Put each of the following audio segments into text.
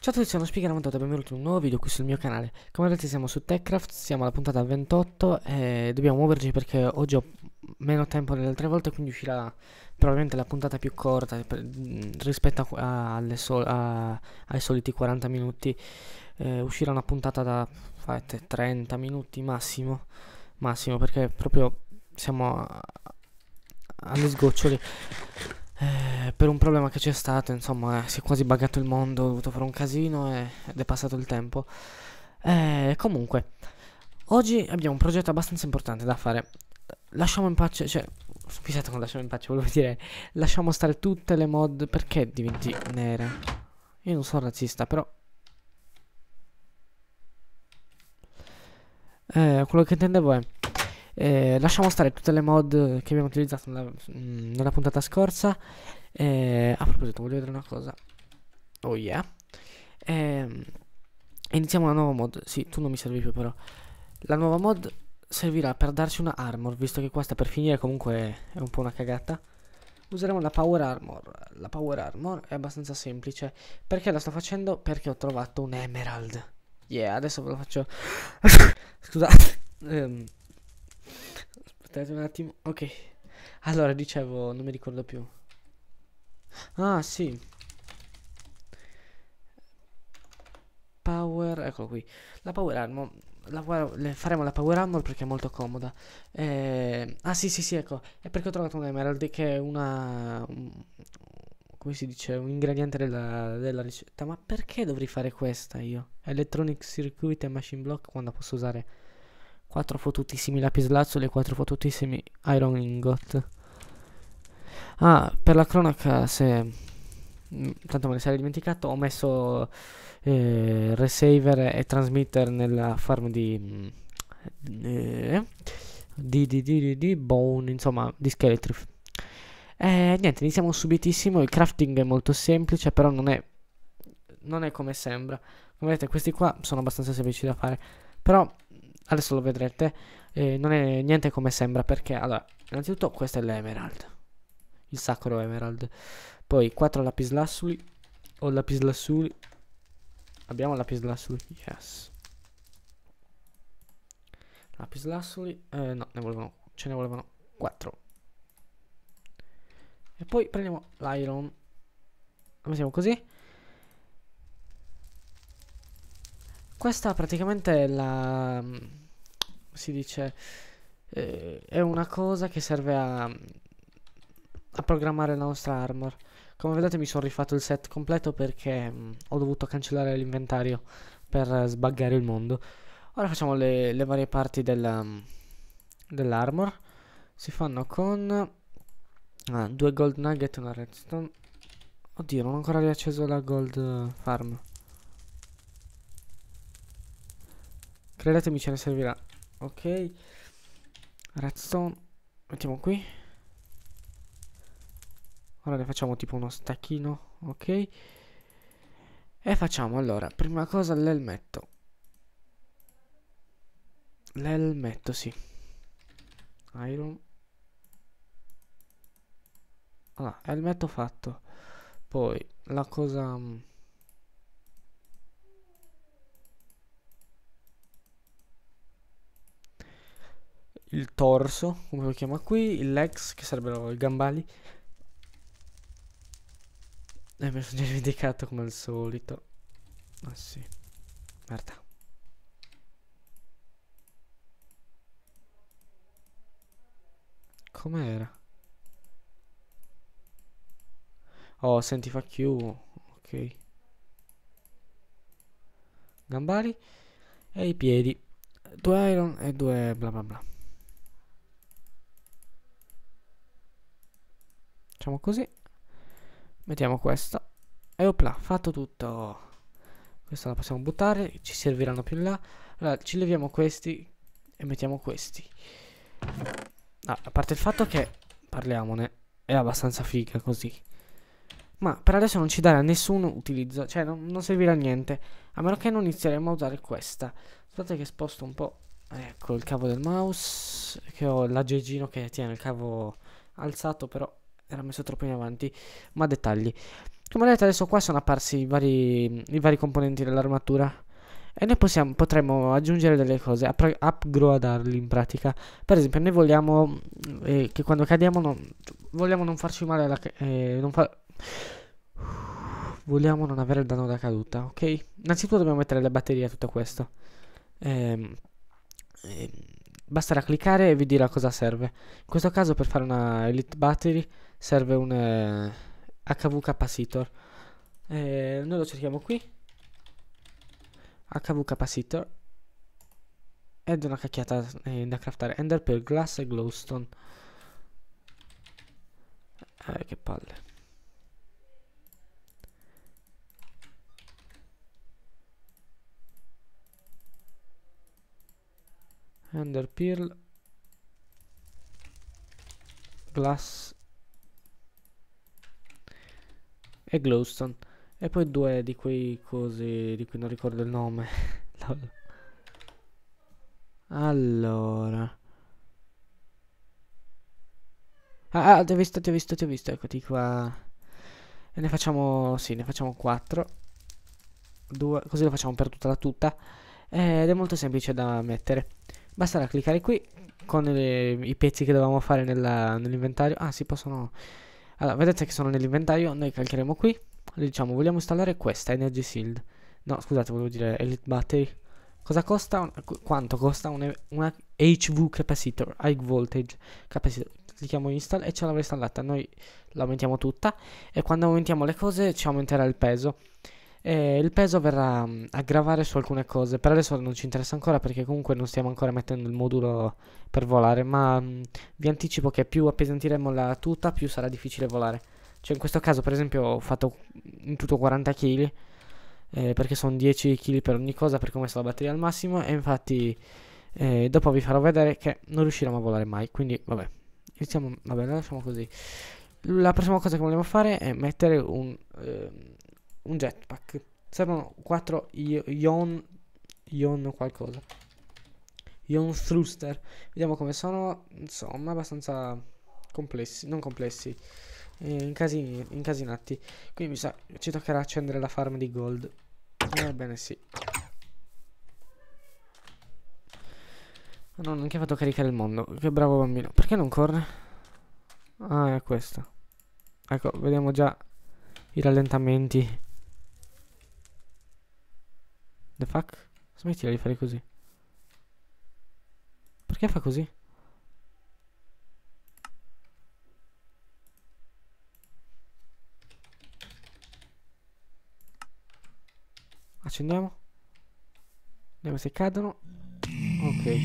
Ciao a tutti, sono Spiegaramontato e benvenuti in un nuovo video qui sul mio canale Come vedete siamo su Techcraft, siamo alla puntata 28 e dobbiamo muoverci perché oggi ho meno tempo delle altre volte quindi uscirà probabilmente la puntata più corta mm, rispetto a, a, so a, ai soliti 40 minuti eh, uscirà una puntata da fate, 30 minuti massimo massimo perché proprio siamo agli sgoccioli eh, per un problema che c'è stato, insomma, eh, si è quasi buggato il mondo, ho dovuto fare un casino e, ed è passato il tempo. Eh, comunque, oggi abbiamo un progetto abbastanza importante da fare. Lasciamo in pace, cioè, scusate con lasciamo in pace, volevo dire, lasciamo stare tutte le mod, perché diventi nera? Io non sono razzista, però... Eh, quello che intendevo è... Eh, lasciamo stare tutte le mod che abbiamo utilizzato nella, mm, nella puntata scorsa. Eh, a proposito, voglio vedere una cosa. Oh yeah. Eh, iniziamo una nuova mod. Sì, tu non mi servi più però. La nuova mod servirà per darci una armor, visto che qua sta per finire, comunque è un po' una cagata. Useremo la power armor. La power armor è abbastanza semplice. Perché la sto facendo? Perché ho trovato un emerald. Yeah, adesso ve lo faccio... Scusate. Um, aspettate un attimo. Ok. Allora, dicevo, non mi ricordo più. Ah, sì. Power, eccolo qui. La Power Armor. La, faremo la Power Armor perché è molto comoda. Eh, ah, sì, sì, sì, ecco. È perché ho trovato un Emerald che è una... Un, come si dice? Un ingrediente della, della ricetta. Ma perché dovrei fare questa io? Electronic Circuit e Machine Block quando posso usare 4 fottutissimi lapislazzoli e 4 fottutissimi iron ingot. Ah, per la cronaca, se... Mm, tanto me ne sarei dimenticato, ho messo eh, receiver e transmitter nella farm di... Mm, eh, di, di, di, di, bone, insomma, di skeletrif. Eh, niente, iniziamo subitissimo, il crafting è molto semplice, però non è... Non è come sembra. Come vedete, questi qua sono abbastanza semplici da fare. Però adesso lo vedrete, eh, non è niente come sembra perché, allora, innanzitutto questo è l'emerald, il sacro emerald, poi 4 lapislassuli, ho lapislassuli, abbiamo lapislassuli, yes. Lapislassuli, eh, no, ne volevano, ce ne volevano 4. E poi prendiamo l'iron, la siamo così. Questa praticamente è la... Mm, si dice... Eh, è una cosa che serve a, a programmare la nostra armor. Come vedete mi sono rifatto il set completo perché mh, mm, ho dovuto cancellare l'inventario per eh, sbaggare il mondo. Ora facciamo le, le varie parti mm, dell'armor. si fanno con ah, due gold nugget e una redstone. Oddio, non ho ancora riacceso la gold eh, farm. Credetemi ce ne servirà. Ok. Redstone. Mettiamo qui. Ora ne facciamo tipo uno stacchino. Ok. E facciamo allora. Prima cosa l'elmetto. L'elmetto, sì. Iron. Allora, elmetto fatto. Poi la cosa... Mm, il torso, come lo chiama qui, il legs, che sarebbero i gambali. E eh, mi sono dimenticato come al solito. Ah sì, merda. Com'era? Oh, senti, fa Q. Ok. Gambari e i piedi. Due iron e due bla bla bla. facciamo così. Mettiamo questo E opla, fatto tutto. Questa la possiamo buttare, ci serviranno più in là. Allora, ci leviamo questi e mettiamo questi. Ah, a parte il fatto che, parliamone, è abbastanza figa così. Ma per adesso non ci darà nessun utilizzo, cioè non, non servirà a niente. A meno che non inizieremo a usare questa. Aspettate che sposto un po'. Ecco il cavo del mouse. Che ho l'aggeggino che tiene il cavo alzato, però era messo troppo in avanti, ma dettagli. Come vedete adesso qua sono apparsi i vari, i vari componenti dell'armatura e noi possiamo, potremmo aggiungere delle cose, upgradarli in pratica. Per esempio noi vogliamo eh, che quando cadiamo non, vogliamo non farci male alla... Eh, non fa vogliamo non avere il danno da caduta, ok? Innanzitutto dobbiamo mettere le batterie a tutto questo. Ehm, ehm Basterà cliccare e vi dirà cosa serve. In questo caso per fare una Elite Battery serve un eh, HV capacitor. Eh, noi lo cerchiamo qui. HV capacitor. Ed una cacchiata eh, da craftare Ender per Glass e Glowstone. Eh, che palle. Ender Pearl Glass e Glowstone e poi due di quei cosi di cui non ricordo il nome allora ah, ah ti ho visto ti ho visto ti ho visto eccoti qua e ne facciamo sì ne facciamo 4 2 così lo facciamo per tutta la tuta eh, ed è molto semplice da mettere Basterà cliccare qui con le, i pezzi che dovevamo fare nell'inventario. Nell ah, si possono... Allora, vedete che sono nell'inventario, noi calcheremo qui. Le diciamo, vogliamo installare questa, Energy Shield. No, scusate, volevo dire Elite Battery. Cosa costa? Un, quanto costa una, una HV Capacitor, High Voltage Capacitor? Clicchiamo install e ce l'avrà installata. Noi l'aumentiamo tutta e quando aumentiamo le cose ci aumenterà il peso. E eh, il peso verrà mm, a gravare su alcune cose. Per adesso non ci interessa ancora perché comunque non stiamo ancora mettendo il modulo per volare, ma mh, mm, vi anticipo che più appesantiremo la tuta, più sarà difficile volare. Cioè in questo caso per esempio ho fatto in tutto 40 kg, eh, perché sono 10 kg per ogni cosa, perché ho messo la batteria al massimo e infatti eh, dopo vi farò vedere che non riusciremo a volare mai, quindi vabbè. Iniziamo, vabbè, lasciamo così. La prossima cosa che vogliamo fare è mettere un... Eh, un jetpack. Servono 4 ion... ion qualcosa. Ion thruster. Vediamo come sono, insomma, abbastanza complessi, non complessi, eh, incasini, incasinati. Quindi mi sa, ci toccherà accendere la farm di gold. ebbene bene, sì. non ho neanche fatto caricare il mondo. Che bravo bambino. Perché non corre? Ah, è questo. Ecco, vediamo già i rallentamenti. The fuck? Smettila di fare così. Perché fa così? Accendiamo. Vediamo se cadono. Ok.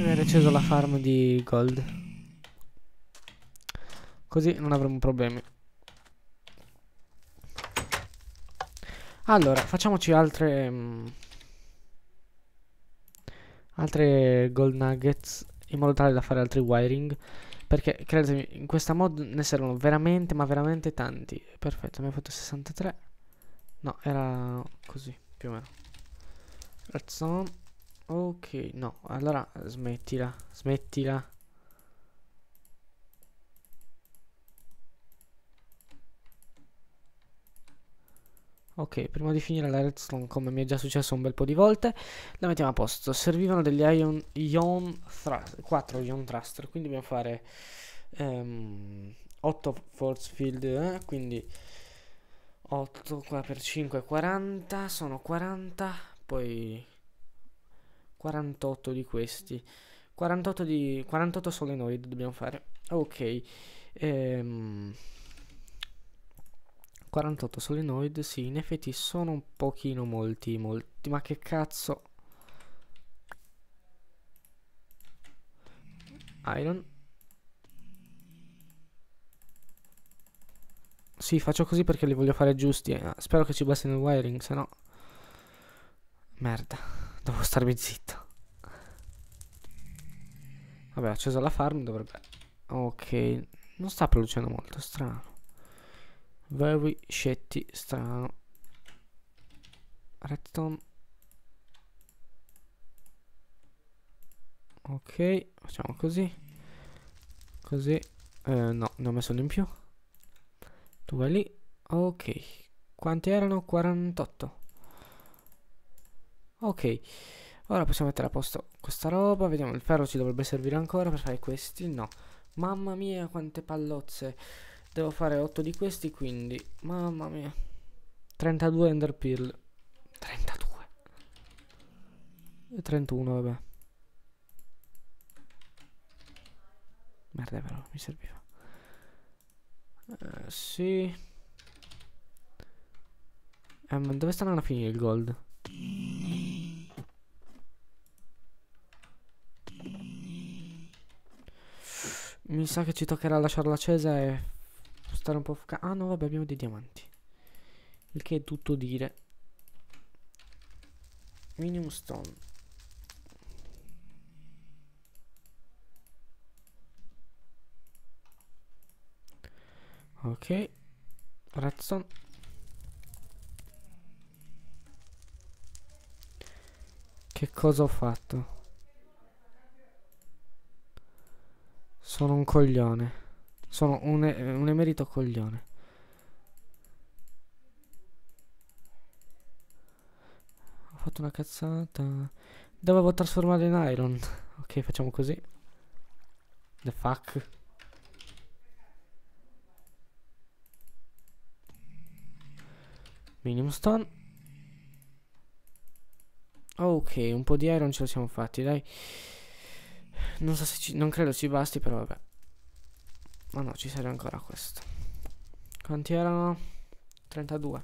Avere acceso la farm di gold. Così non avremo problemi. Allora, facciamoci altre... Mh, mm, altre gold nuggets in modo tale da fare altri wiring. Perché, credetemi, in questa mod ne servono veramente, ma veramente tanti. Perfetto, mi ha fatto 63. No, era così, più o meno. Let's on. Ok, no, allora smettila, smettila. Ok, prima di finire la redstone, come mi è già successo un bel po' di volte, la mettiamo a posto. Servivano degli ion, ion 4 ion thruster, quindi dobbiamo fare ehm, 8 force field, eh? quindi 8 qua per 5 è 40, sono 40, poi 48 di questi. 48, di, 48 solenoid dobbiamo fare. Ok. Ehm... 48 solenoid, sì, in effetti sono un pochino molti, molti, ma che cazzo. Iron. Sì, faccio così perché li voglio fare giusti. Eh. Spero che ci bastino il wiring, se no... Merda, devo starmi zitto. Vabbè, ho acceso la farm, dovrebbe... Ok, non sta producendo molto, strano. Very Scetti strano Redstone Ok facciamo così Così eh, No ne ho messo uno in più Tu vai lì Ok Quanti erano? 48 Ok Ora possiamo mettere a posto questa roba Vediamo il ferro ci dovrebbe servire ancora per fare questi No Mamma mia quante pallozze Devo fare 8 di questi, quindi... Mamma mia. 32 Ender Pearl. 32. E 31, vabbè. Merda, però, mi serviva. Eh, sì. Eh, dove stanno a finire il gold? Mi sa che ci toccherà lasciare l'accesa e stare un po' focati. Ah no, vabbè, abbiamo dei diamanti. Il che è tutto dire. Minimum stone. Ok, Razzon. Che cosa ho fatto? Sono un coglione. Sono un, un emerito coglione. Ho fatto una cazzata. Dovevo trasformare in iron. Ok, facciamo così. The fuck. Minimum stone. Ok, un po' di iron ce lo siamo fatti, dai. Non so se ci... Non credo ci basti, però vabbè. Ma no, ci serve ancora questo. Quanti erano? 32.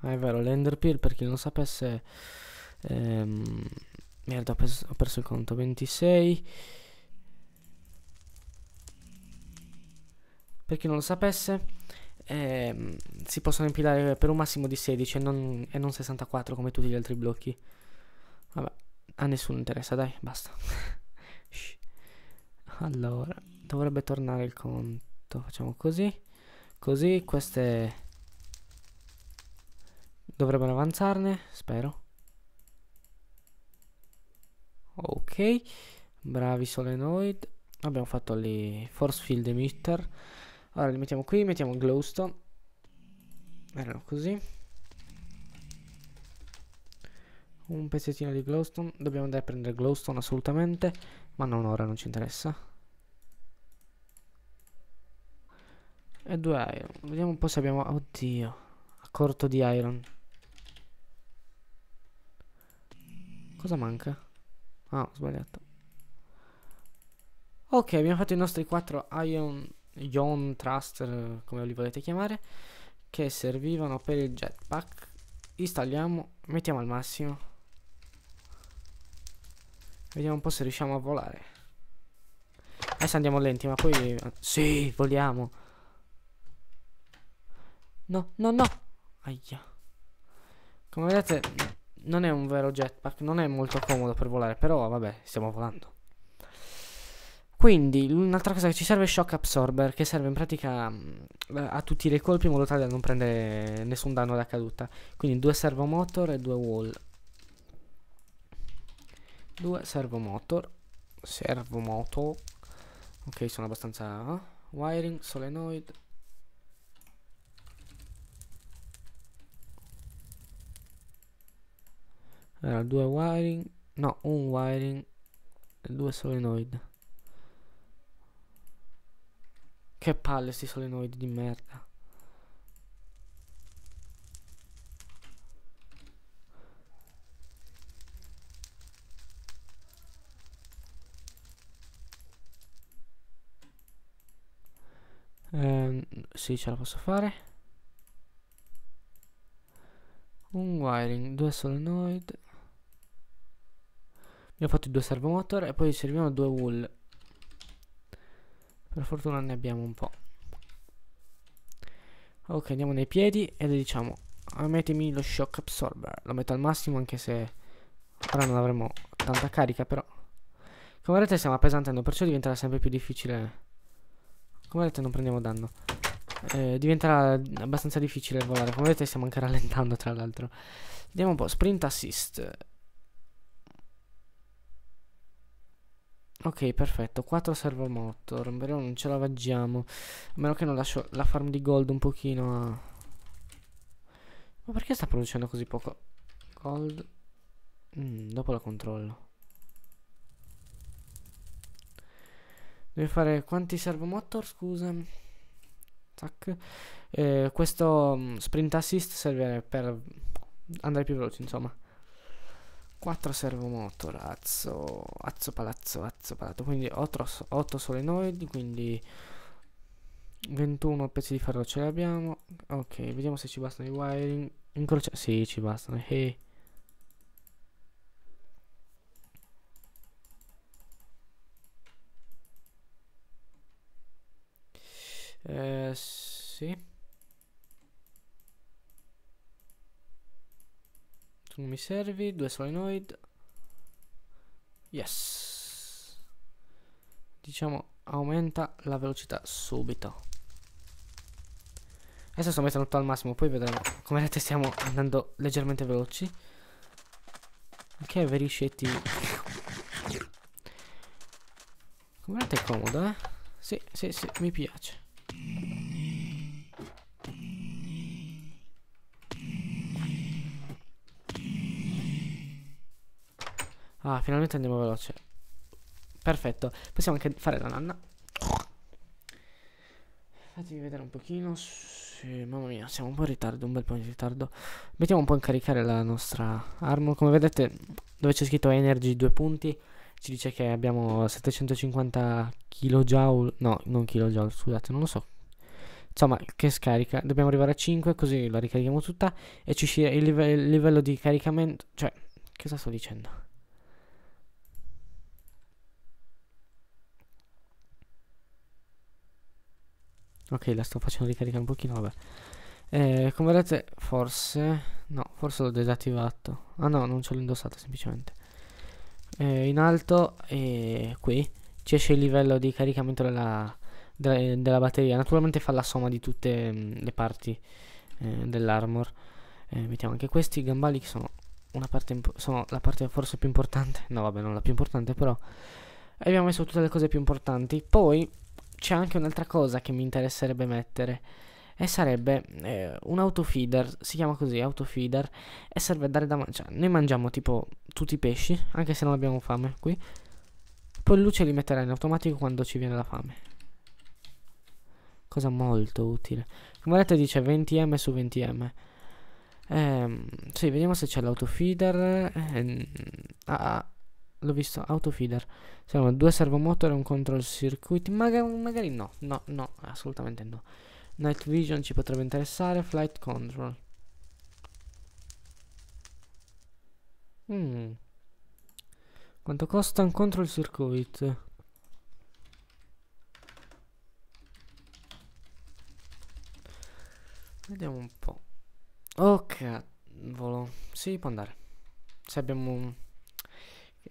Ah, è vero, l'Ender Pearl, per chi non sapesse... Ehm, merda, ho perso, ho perso il conto. 26... Per chi non lo sapesse, ehm, si possono impilare per un massimo di 16 e non, e non 64 come tutti gli altri blocchi. Vabbè. A nessuno interessa, dai, basta. allora, dovrebbe tornare il conto. Facciamo così. Così, queste... Dovrebbero avanzarne, spero. Ok, bravi solenoid. Abbiamo fatto lì force field emitter. Ora allora, li mettiamo qui, mettiamo glowstone. Erano così un pezzettino di glowstone dobbiamo andare a prendere glowstone assolutamente ma non ora non ci interessa e due iron vediamo un po' se abbiamo oddio a corto di iron cosa manca? ah ho sbagliato ok abbiamo fatto i nostri 4 iron ion thruster come li volete chiamare che servivano per il jetpack installiamo mettiamo al massimo Vediamo un po' se riusciamo a volare. Adesso andiamo lenti, ma poi... Sì, voliamo. No, no, no. Aia. Come vedete, non è un vero jetpack, non è molto comodo per volare, però vabbè, stiamo volando. Quindi, un'altra cosa che ci serve è Shock Absorber, che serve in pratica mm, a tutti i colpi in modo tale da non prendere nessun danno da caduta. Quindi due servomotor e due wall. 2 servo motor servo servomotor ok sono abbastanza eh? wiring solenoid allora due wiring no un wiring e due solenoid che palle sti solenoid di merda Ehm, sì ce la posso fare un wiring due solenoid mi ho fatto due servomotor e poi ci servivano due wool per fortuna ne abbiamo un po' ok andiamo nei piedi e le diciamo mettetemi lo shock absorber lo metto al massimo anche se ora non avremo tanta carica però come vedete stiamo appesantendo perciò diventerà sempre più difficile come vedete non prendiamo danno. Eh, diventerà abbastanza difficile volare. Come vedete stiamo anche rallentando tra l'altro. Vediamo un po'. Sprint assist. Ok, perfetto. 4 servo motor. Però non ce la vaggiamo. A meno che non lascio la farm di gold un pochino a... Ma perché sta producendo così poco? Gold. Mm, dopo la controllo. Deve fare quanti servomotor, scusa. Tac. Eh, questo mm, sprint assist serve per andare più veloce, insomma. 4 servomotor, azzo, azzo palazzo, azzo palazzo. Quindi 8, 8 solenoidi, quindi 21 pezzi di ferro ce li abbiamo. Ok, vediamo se ci bastano i wiring. Incrocia- sì, ci bastano. Hey. Eh. Eh, sì. Tu non mi servi, due solenoid. Yes. Diciamo aumenta la velocità subito. Adesso sto mettendo tutto al massimo, poi vedremo. Come vedete stiamo andando leggermente veloci. Che veriscetti. Come vedete è comodo, eh? Sì, sì, sì, mi piace. Ah, finalmente andiamo veloce. Perfetto. Possiamo anche fare la nanna. Fatemi vedere un pochino. Sì, mamma mia, siamo un po' in ritardo, un bel po' in ritardo. Mettiamo un po' a caricare la nostra armor. Come vedete, dove c'è scritto energy, due punti, ci dice che abbiamo 750 kJ. No, non kJ, scusate, non lo so. Insomma, che scarica. Dobbiamo arrivare a 5, così la ricarichiamo tutta. E ci uscirà il, live il livello di caricamento. Cioè, cosa sto dicendo? Ok, la sto facendo ricaricare un pochino, vabbè. Eh, come vedete, forse... No, forse l'ho disattivato. Ah no, non ce l'ho indossato semplicemente. Eh, in alto e qui ci esce il livello di caricamento della, della, della batteria. Naturalmente fa la somma di tutte mh, mm, le parti eh, dell'armor. Eh, mettiamo anche questi gambali che sono, una parte sono la parte forse più importante. No, vabbè, non la più importante, però... Abbiamo messo tutte le cose più importanti. Poi c'è anche un'altra cosa che mi interesserebbe mettere e sarebbe eh, un autofeeder, si chiama così autofeeder e serve a dare da mangiare. Cioè, noi mangiamo tipo tutti i pesci, anche se non abbiamo fame qui. Poi luce li metterà in automatico quando ci viene la fame. Cosa molto utile. Come vedete dice 20m su 20m. Ehm, sì, vediamo se c'è l'autofeeder. Ehm, ah, L'ho visto, autofeeder. Siamo due servomotori e un control circuit. Maga magari no, no, no, assolutamente no. Night vision ci potrebbe interessare. Flight control. Mm. Quanto costa un control circuit? Vediamo un po'. Oh, si Sì, può andare. Se abbiamo... Un...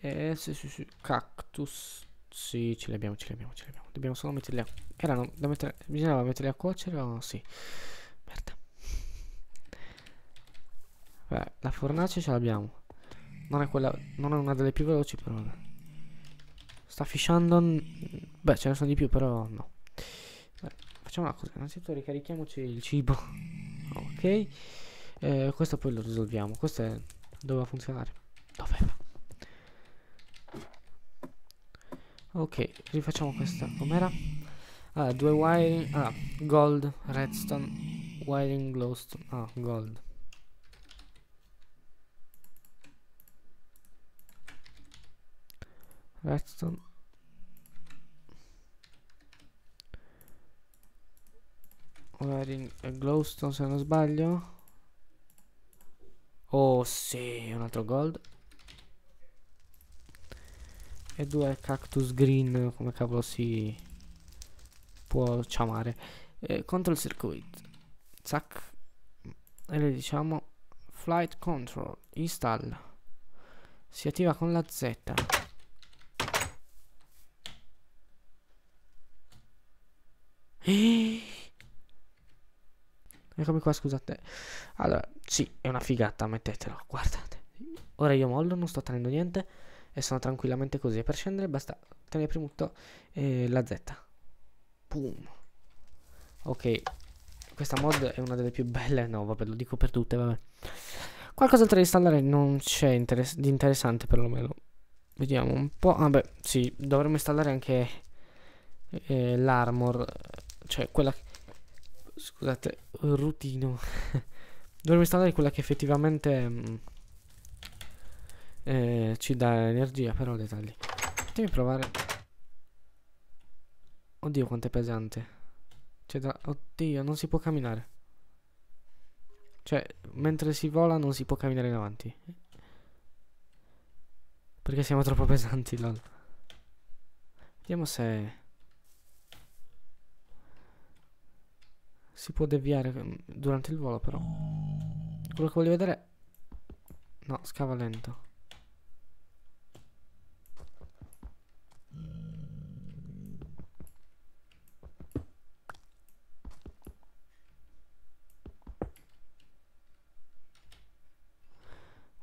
Eh, sì, sì, sì. Cactus. Sì, ce li abbiamo, ce li abbiamo, ce li abbiamo. Dobbiamo solo metterli a... Erano da mettere... Bisognava metterli a cuocere o no? Sì. Merda. Beh, la fornace ce l'abbiamo. Non è quella... Non è una delle più veloci, però... Sta fisciando... Beh, ce ne sono di più, però no. Beh, facciamo una cosa. Innanzitutto ricarichiamoci il cibo. ok. Eh, questo poi lo risolviamo. Questo è... Doveva funzionare. Ok, rifacciamo questa. Com'era? Ah, due wiring... Ah, gold, redstone, wiring glowstone. Ah, gold. Redstone. Wiring e eh, glowstone se non sbaglio. Oh sì, un altro gold e due cactus green come cavolo si può chiamare eh, control circuit zac e le diciamo flight control install si attiva con la z Eccomi qua, scusate. Allora, sì, è una figata, mettetelo, guardate. Ora io mollo, non sto tenendo niente e sono tranquillamente così. e Per scendere basta tenere premuto eh, la Z. Boom. Ok, questa mod è una delle più belle, no vabbè lo dico per tutte, vabbè. Qualcos'altro da installare non c'è interess di interessante perlomeno. Vediamo un po', vabbè ah, sì, dovremmo installare anche eh, l'armor, cioè quella... Scusate, rutino. dovremmo installare quella che effettivamente... Mh, mm, eh, ci dà energia, però dettagli. Fatemi provare. Oddio, quanto è pesante. C'è da... Oddio, non si può camminare. Cioè, mentre si vola non si può camminare in avanti. Perché siamo troppo pesanti, lol. Vediamo se... Si può deviare mm, durante il volo, però. Quello che voglio vedere... No, scava lento.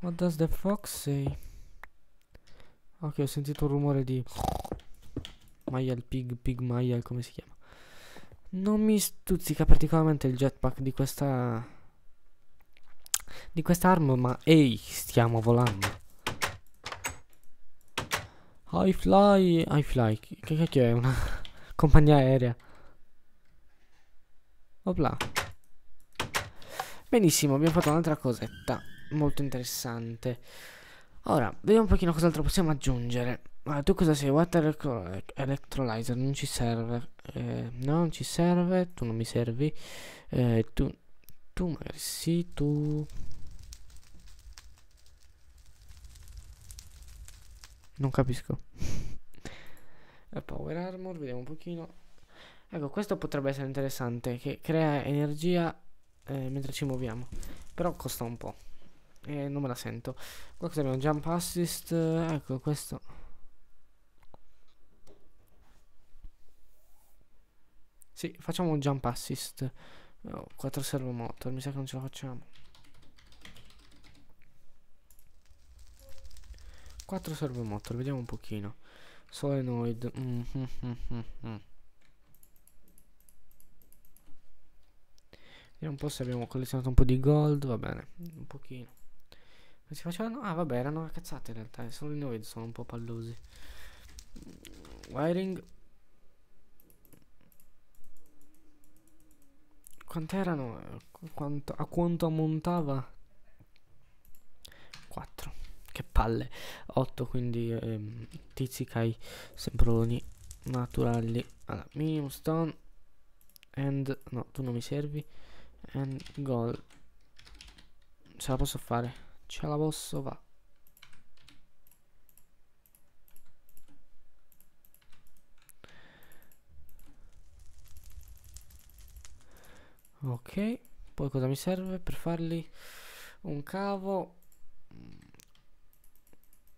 What does the fox say? Ok, ho sentito un rumore di... Maial pig, pig maial, come si chiama? Non mi stuzzica particolarmente il jetpack di questa... Di questa arma, ma ehi, stiamo volando. I fly, I fly, che cacchio è? Una compagnia aerea. Opla. Benissimo, abbiamo fatto un'altra cosetta molto interessante. Ora, vediamo un pochino cos'altro possiamo aggiungere. Allora, tu cosa sei? Water Electrolyzer, non ci serve. Eh, no, non ci serve, tu non mi servi. Eh, tu, tu magari sì, tu... Non capisco. Eh, Power Armor, vediamo un pochino. Ecco, questo potrebbe essere interessante, che crea energia eh, mentre ci muoviamo. Però costa un po' eh, non me la sento. Qua cosa un Jump assist, ecco questo. Sì, facciamo un jump assist. Oh, 4 servo motor, mi sa che non ce la facciamo. 4 servo motor, vediamo un pochino. Solenoid. Mm -hmm -hmm. Vediamo un po' se abbiamo collezionato un po' di gold, va bene, un pochino si facevano? Ah vabbè erano cazzate in realtà eh, Solo i noid sono un po' pallosi Wiring Quant'erano? Quanto, a quanto ammontava? 4 Che palle 8 quindi ehm, tizzicai sembroni naturali Allora minimum stone And No tu non mi servi And goal Ce la posso fare ce la posso fare. Ok, poi cosa mi serve per farli? Un cavo. Mm.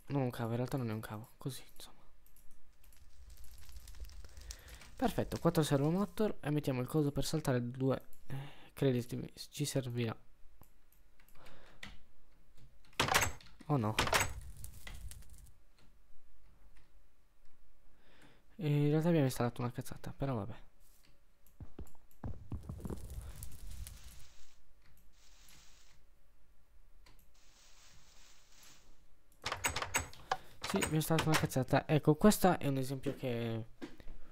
Non un cavo, in realtà non è un cavo, così insomma. Perfetto, quattro servomotor e mettiamo il coso per saltare due. Eh, Creditemi, ci servirà. Oh no. E in realtà abbiamo installato una cazzata, però vabbè. Sì, mi abbiamo installato una cazzata. Ecco, questo è un esempio che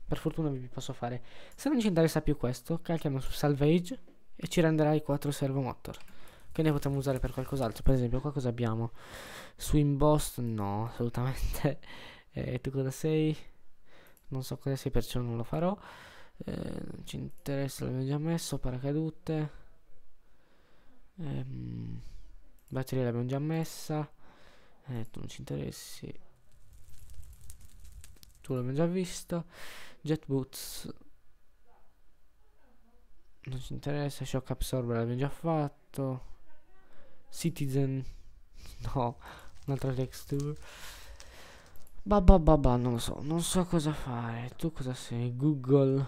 per fortuna vi posso fare. Se non ci interessa più questo, calchiamo su Salvage e ci renderà i 4 servomotor. Che ne potremmo usare per qualcos'altro. Per esempio, qua cosa abbiamo? Su imboss? No, assolutamente. eh, tu cosa sei? Non so cosa sei, perciò non lo farò. Eh, non ci interessa, l'abbiamo già messo. Paracadute. Ehm, batteria l'abbiamo già messa. Eh, tu non ci interessi. Tu l'abbiamo già visto. Jet boots. Non ci interessa. Shock absorber l'abbiamo già fatto. Citizen. No, un'altra texture. Babba babba, non lo so, non so cosa fare. Tu cosa sei? Google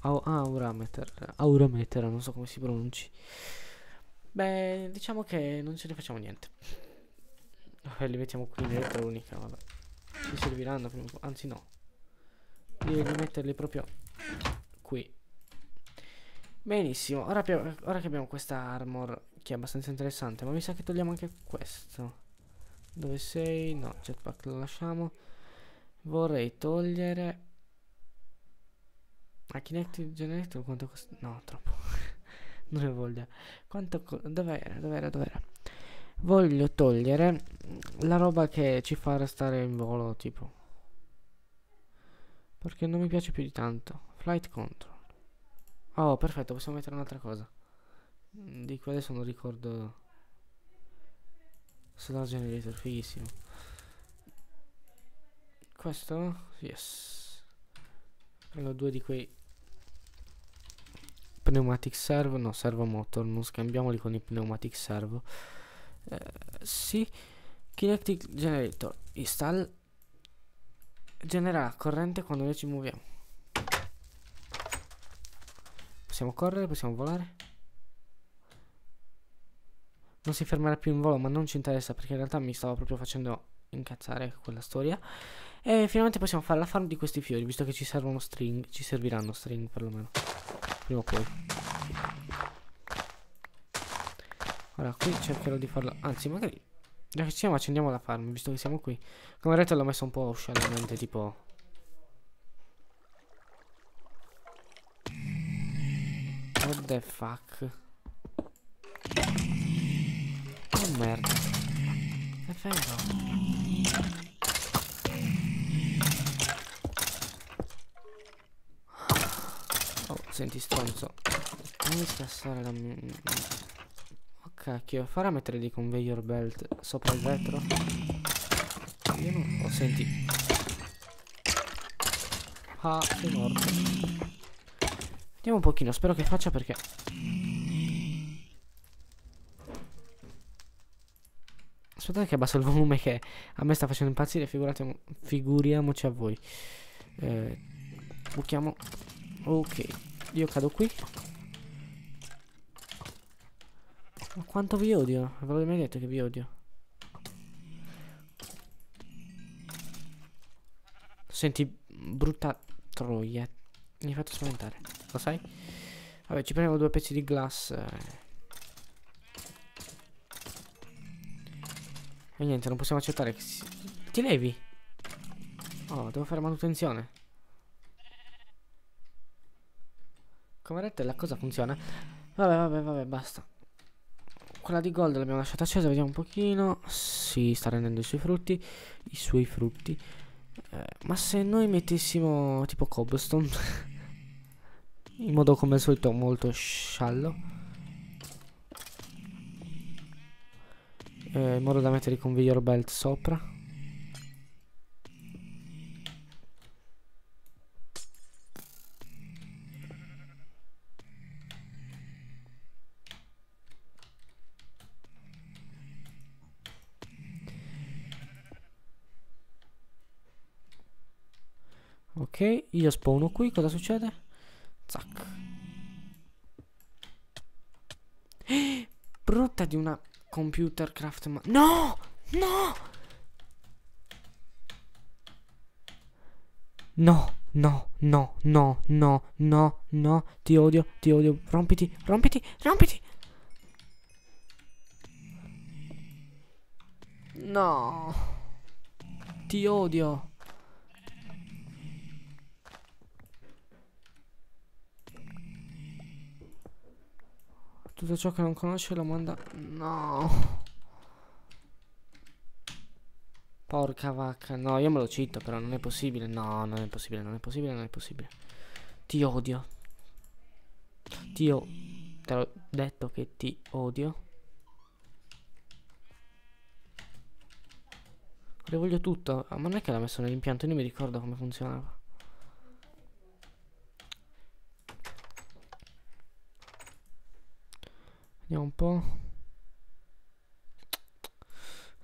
ah, Aurameter. Aurameter, non so come si pronunci. Beh, diciamo che non ce ne facciamo niente. Eh, li mettiamo qui in elettronica, vabbè. Ci serviranno prima o anzi no. Direi metterli proprio qui. Benissimo, ora, ora che abbiamo questa armor che è abbastanza interessante. Ma mi sa che togliamo anche questo. Dove sei? No, jetpack lo lasciamo. Vorrei togliere... A ah, Kinetic Generator quanto costa? No, troppo. non ne voglio. Quanto co... Dov'era? Dov'era? Dov'era? Voglio togliere la roba che ci fa restare in volo, tipo. Perché non mi piace più di tanto. Flight control. Oh, perfetto, possiamo mettere un'altra cosa. Mm, di qua sono ricordo solar generator fighissimo questo yes allora due di quei pneumatic servo no servo motor non scambiamoli con i pneumatic servo eh, sì kinetic generator install genererà corrente quando noi ci muoviamo possiamo correre possiamo volare non si fermerà più in volo, ma non ci interessa perché in realtà mi stava proprio facendo incazzare quella storia. E finalmente possiamo fare la farm di questi fiori, visto che ci servono string, ci serviranno string perlomeno. Prima o poi. Ora qui cercherò di farlo, anzi magari già che siamo accendiamo la farm, visto che siamo qui. Come vedete l'ho messo un po' scialamente, tipo... What the fuck? merda. È vero. Oh, senti stronzo. Non Fammi scassare la mia... Oh cacchio, farà mettere dei conveyor belt sopra il vetro? Io non... Oh, senti. Ah, sei morto. Vediamo un pochino, spero che faccia perché... Aspettate che abbasso il volume che a me sta facendo impazzire, figurate, figuriamoci a voi. Eh, buchiamo. Ok, io cado qui. Ma quanto vi odio? Ve l'ho mai detto che vi odio. Senti, brutta troia. Mi hai fatto spaventare, lo sai? Vabbè, ci prendiamo due pezzi di glass. Eh. E niente, non possiamo accettare che si... Ti levi? Oh, devo fare manutenzione. Come detto, la cosa funziona. Vabbè, vabbè, vabbè, basta. Quella di gold l'abbiamo lasciata accesa, vediamo un pochino. Si sta rendendo i suoi frutti. I suoi frutti. Eh, ma se noi mettessimo tipo cobblestone... in modo come al solito molto sciallo. eh, in modo da mettere il conveyor belt sopra Ok, io spawno qui, cosa succede? Zac. Brutta di una Computer craft ma No! No! No, no, no, no, no, no, no, ti odio, ti odio, rompiti, rompiti, rompiti! No! Ti odio! Tutto ciò che non conosce lo manda... No. Porca vacca. No, io me lo cito, però non è possibile. No, non è possibile, non è possibile, non è possibile. Ti odio. Ti ho... Te l'ho detto che ti odio. Le voglio tutto. Ma non è che l'ha messo nell'impianto, io non mi ricordo come funzionava. Vediamo un po'.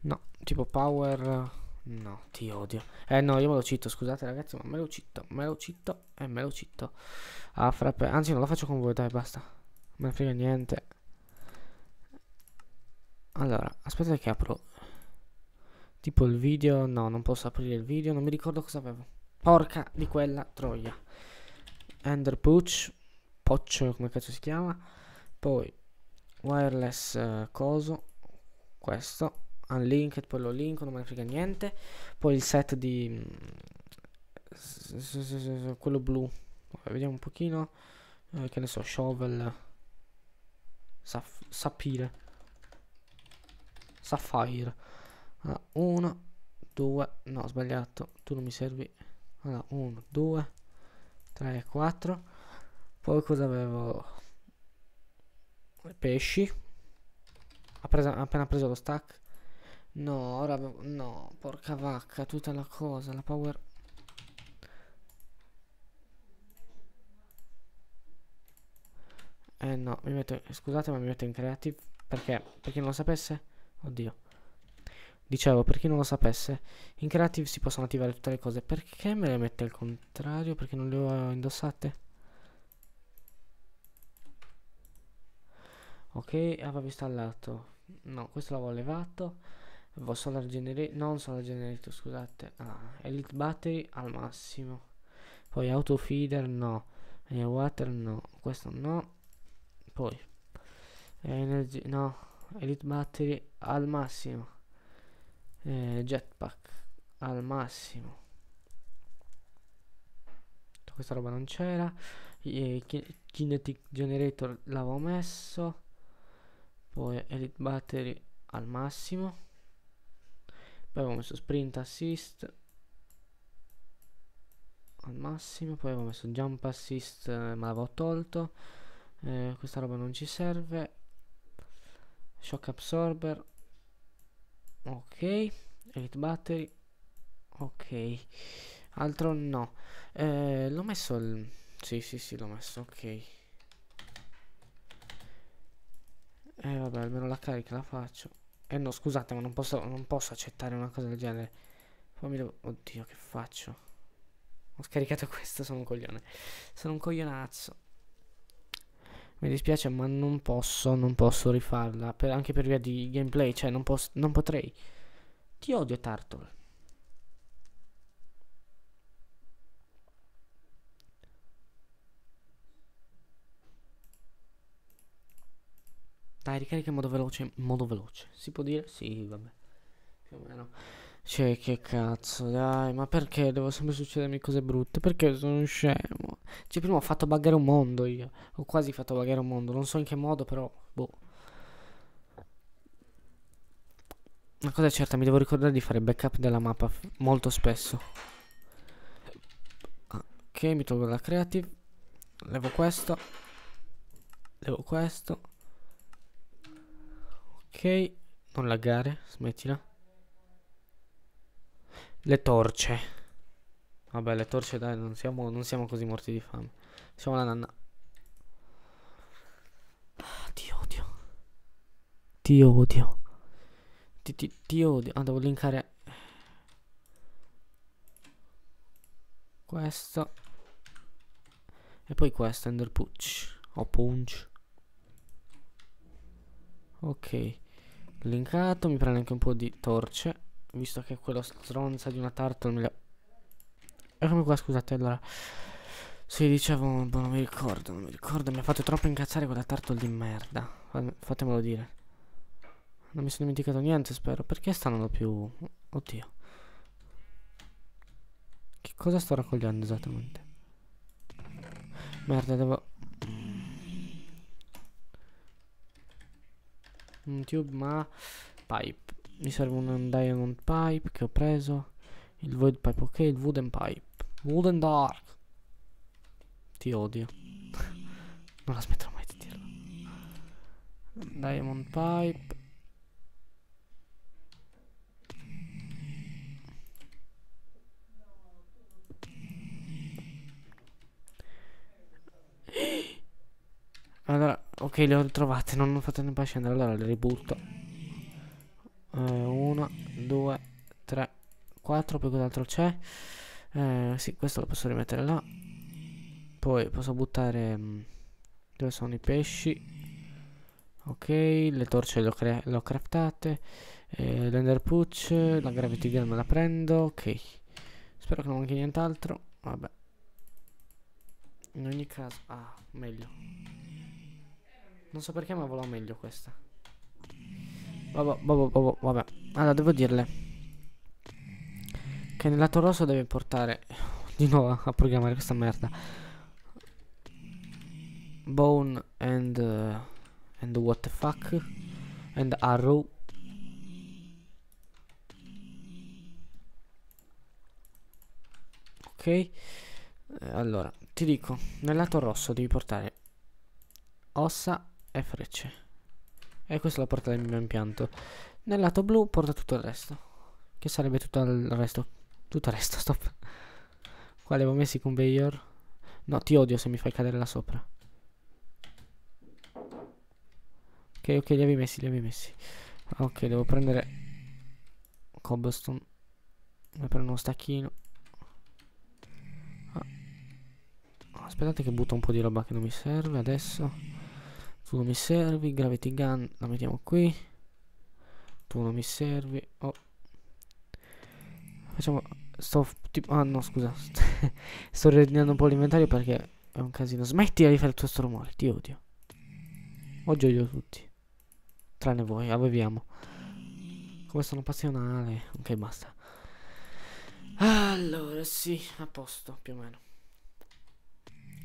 No, tipo power... No, ti odio. Eh no, io me lo cito, scusate ragazzi, ma me lo cito, me lo cito e eh, me lo cito. Ah, frappe... Anzi, non lo faccio con voi, dai, basta. Non me frega niente. Allora, aspetta che apro. Tipo il video... No, non posso aprire il video, non mi ricordo cosa avevo. Porca di quella troia. Ender Pooch. Poccio, come cazzo si chiama. Poi wireless eh, coso questo unlinked poi lo link non me ne frega niente poi il set di mm, quello blu vediamo un pochino eh, che ne so shovel sapire sapphire 1 2 no sbagliato tu non mi servi 1 2 3 4 poi cosa avevo pesci. Ha, preso, ha appena preso lo stack. No, ora avevo... No, porca vacca, tutta la cosa, la power... Eh no, mi metto... Scusate ma mi metto in creative perché, per chi non lo sapesse... Oddio. Dicevo, per chi non lo sapesse, in creative si possono attivare tutte le cose. Perché me le mette al contrario? Perché non le ho indossate? ok avevo ah, installato no questo l'avevo levato solar generator non solar generator scusate ah, elite battery al massimo poi auto feeder no e eh, water no questo no poi energy no elite battery al massimo eh, jetpack al massimo questa roba non c'era eh, kinetic generator l'avevo messo poi elite battery al massimo poi avevo messo sprint assist al massimo poi avevo messo jump assist eh, ma l'avevo tolto eh, questa roba non ci serve shock absorber ok elite battery ok altro no eh, l'ho messo il... sì sì sì l'ho messo ok Eh vabbè, almeno la carica la faccio. Eh no, scusate, ma non posso, non posso accettare una cosa del genere. Fammi... Oddio, che faccio? Ho scaricato questo, sono un coglione. Sono un coglionazzo. Mi dispiace, ma non posso, non posso rifarla. Per, anche per via di gameplay, cioè non, posso, non potrei. Ti odio, Turtle. Dai, ricarica in modo veloce. In Modo veloce. Si può dire? Sì, vabbè. Più o meno. Cioè, che cazzo, dai, ma perché devo sempre succedermi cose brutte? Perché sono scemo. Cioè, prima ho fatto buggare un mondo io. Ho quasi fatto buggare un mondo. Non so in che modo, però, boh. Una cosa è certa, mi devo ricordare di fare backup della mappa molto spesso. Ok, mi tolgo la creative. Levo questo. Levo questo. Ok, non laggare, smettila. Le torce. Vabbè, le torce dai, non siamo, non siamo così morti di fame. Siamo la nanna. Ah, ti odio. Ti odio. Ti, ti, ti odio. Ah, devo linkare. Questo. E poi questo, Ender Punch. O Punch. Ok linkato, mi prende anche un po' di torce, visto che quella stronza di una tartar me la... Eccomi qua, scusate, allora... Sì, dicevo, boh, non mi ricordo, non mi ricordo, mi ha fatto troppo incazzare quella tartar di merda, fatemelo dire. Non mi sono dimenticato niente, spero, perché stanno più... Oddio. Che cosa sto raccogliendo esattamente? Merda, devo un tube ma pipe mi serve un diamond pipe che ho preso il void pipe ok il wooden pipe wooden dark ti odio non la smetterò mai di dirlo diamond pipe Allora Ok, le ho ritrovate, non fatene poi scendere, allora le ributto. 1, 2, 3, 4, poi cos'altro c'è? Eh, sì, questo lo posso rimettere là. Poi posso buttare... Mm, dove sono i pesci? Ok, le torce le ho, le ho craftate. Eh, L'ender putch, la gravity gun me la prendo. Ok. Spero che non manchi nient'altro. Vabbè. In ogni caso... Ah, meglio. Non so perché ma volava meglio questa Vabbè, vabbè, vabbè Allora devo dirle Che nel lato rosso deve portare Di nuovo a programmare questa merda Bone and uh, And what the fuck And arrow Ok eh, Allora ti dico Nel lato rosso devi portare Ossa e frecce. E questa è la porta del mio impianto. Nel lato blu porta tutto il resto. Che sarebbe tutto il resto. Tutto il resto, stop. Qua avevo ho messi conveyor. No, ti odio se mi fai cadere là sopra. Ok, ok, li avevi messi, li avevi messi. Ok, devo prendere cobblestone. Ne prendo uno stacchino. Ah. Aspettate che butto un po' di roba che non mi serve adesso. Tu non mi servi, gravity gun la mettiamo qui. Tu non mi servi. Oh. Facciamo sto tipo ah no, scusa. sto riordinando un po' l'inventario perché è un casino. Smettila di fare il tuo strumore, ti odio. Oggi odio tutti. Tranne voi, aveviamo. Come sono passionale. Ok, basta. Allora, sì, a posto, più o meno.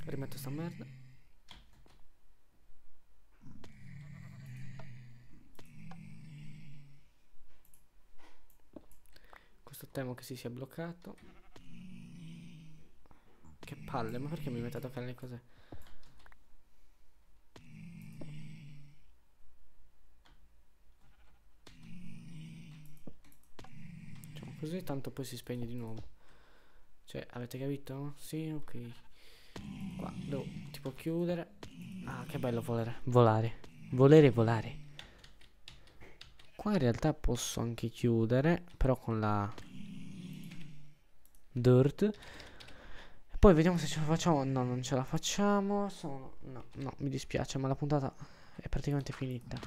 Rimetto sta merda. Questo temo che si sia bloccato. Che palle, ma perché mi mette a toccare le cose? Facciamo così, tanto poi si spegne di nuovo. Cioè, avete capito? Sì, ok. Qua devo tipo chiudere. Ah, che bello volare. Volare. Volere volare. Qua in realtà posso anche chiudere, però con la Dirt. Poi vediamo se ce la facciamo. No, non ce la facciamo. Sono... No, no, mi dispiace, ma la puntata è praticamente finita.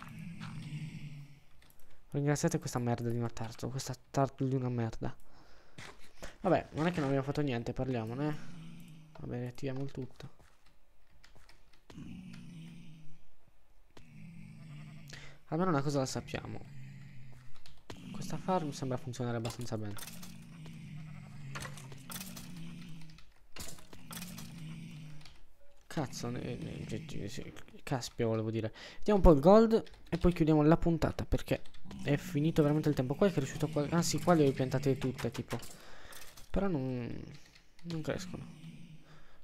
Ringraziate questa merda di una tartu. Questa tartu di una merda. Vabbè, non è che non abbiamo fatto niente, parliamone. bene, attiviamo il tutto. Almeno una cosa la sappiamo. Questa farm sembra funzionare abbastanza bene. cazzo ne, ne, caspio volevo dire vediamo un po' il gold e poi chiudiamo la puntata perché è finito veramente il tempo qua è cresciuto qua ah sì qua le ho piantate tutte tipo però non, non crescono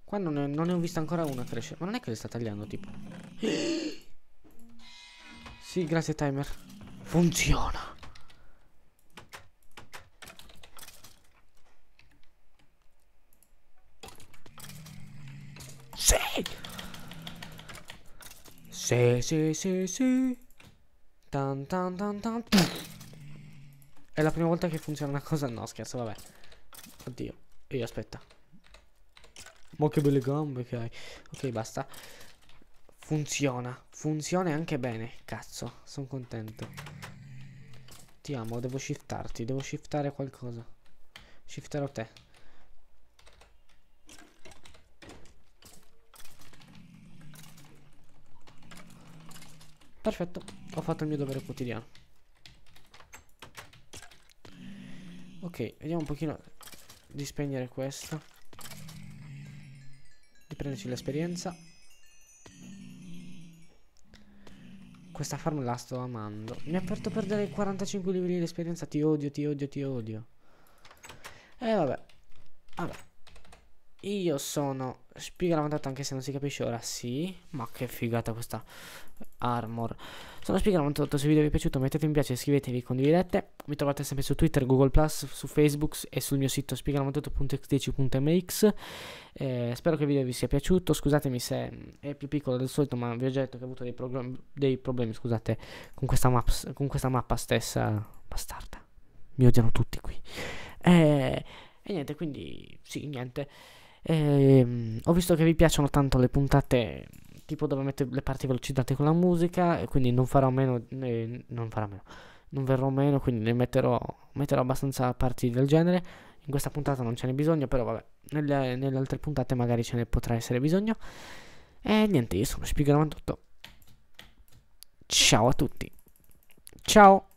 qua non ne, non ne ho vista ancora una crescere ma non è che le sta tagliando tipo sì grazie timer funziona Sì, sì, sì, sì. Tan, tan, tan, tan. È la prima volta che funziona una cosa. No, scherzo, vabbè. Oddio. Ehi, aspetta. Ma che belle gambe che hai. Ok, basta. Funziona. Funziona anche bene. Cazzo, sono contento. Ti amo, devo shiftarti. Devo shiftare qualcosa. Shifterò te. Perfetto, ho fatto il mio dovere quotidiano. Ok, vediamo un pochino di spegnere questo. Di prenderci l'esperienza. Questa farm la sto amando. Mi ha fatto perdere 45 livelli di esperienza. Ti odio, ti odio, ti odio. E eh, vabbè. Vabbè. Io sono Spiga 98 anche se non si capisce ora Sì Ma che figata questa armor Sono Spiga 98 Se il video vi è piaciuto mettete mi piace Iscrivetevi condividete Mi trovate sempre su Twitter Google Plus Su Facebook E sul mio sito spiga98.x10.mx eh, Spero che il video vi sia piaciuto Scusatemi se è più piccolo del solito Ma vi ho già detto che ho avuto dei, dei problemi Scusate con questa, maps, con questa mappa stessa Bastarda Mi odiano tutti qui eh, E niente quindi Sì niente e, ehm, ho visto che vi piacciono tanto le puntate tipo dove metto le parti velocizzate con la musica, e quindi non farò meno, eh, non farò meno, non verrò meno, quindi ne metterò, metterò abbastanza parti del genere. In questa puntata non ce n'è bisogno, però vabbè, nelle, nelle altre puntate magari ce ne potrà essere bisogno. E niente, io sono Spiegano tutto. Ciao a tutti. Ciao.